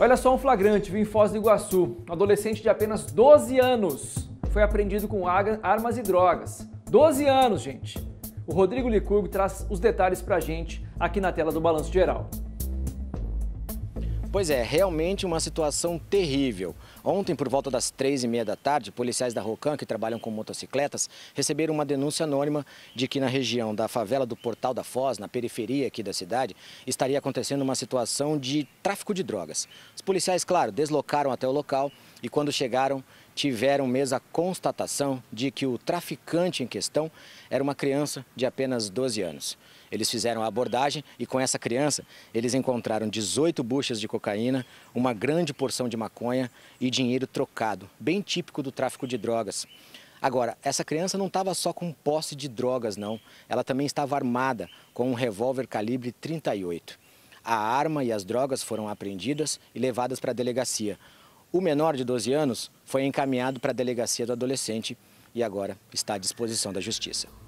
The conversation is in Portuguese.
Olha só um flagrante, viu, em Foz do Iguaçu. Um adolescente de apenas 12 anos foi apreendido com armas e drogas. 12 anos, gente! O Rodrigo Licurgo traz os detalhes pra gente aqui na tela do Balanço Geral. Pois é, realmente uma situação terrível. Ontem, por volta das três e meia da tarde, policiais da Rocan, que trabalham com motocicletas, receberam uma denúncia anônima de que na região da favela do Portal da Foz, na periferia aqui da cidade, estaria acontecendo uma situação de tráfico de drogas. Os policiais, claro, deslocaram até o local e quando chegaram, tiveram mesmo a constatação de que o traficante em questão era uma criança de apenas 12 anos. Eles fizeram a abordagem e com essa criança eles encontraram 18 buchas de cocaína, uma grande porção de maconha e dinheiro trocado, bem típico do tráfico de drogas. Agora, essa criança não estava só com posse de drogas, não. Ela também estava armada com um revólver calibre 38. A arma e as drogas foram apreendidas e levadas para a delegacia. O menor de 12 anos foi encaminhado para a delegacia do adolescente e agora está à disposição da Justiça.